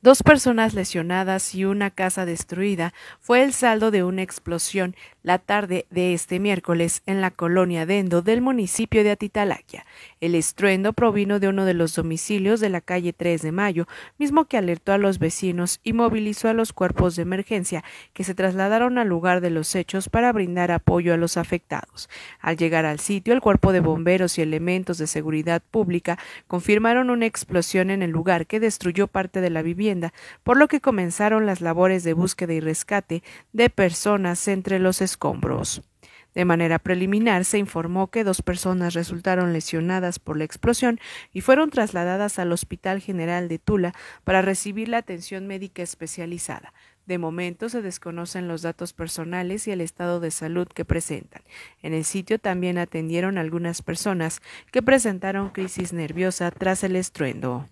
Dos personas lesionadas y una casa destruida fue el saldo de una explosión la tarde de este miércoles en la colonia Dendo del municipio de Atitalaquia. El estruendo provino de uno de los domicilios de la calle 3 de Mayo, mismo que alertó a los vecinos y movilizó a los cuerpos de emergencia que se trasladaron al lugar de los hechos para brindar apoyo a los afectados. Al llegar al sitio, el cuerpo de bomberos y elementos de seguridad pública confirmaron una explosión en el lugar que destruyó parte de la vivienda por lo que comenzaron las labores de búsqueda y rescate de personas entre los escombros. De manera preliminar, se informó que dos personas resultaron lesionadas por la explosión y fueron trasladadas al Hospital General de Tula para recibir la atención médica especializada. De momento se desconocen los datos personales y el estado de salud que presentan. En el sitio también atendieron algunas personas que presentaron crisis nerviosa tras el estruendo.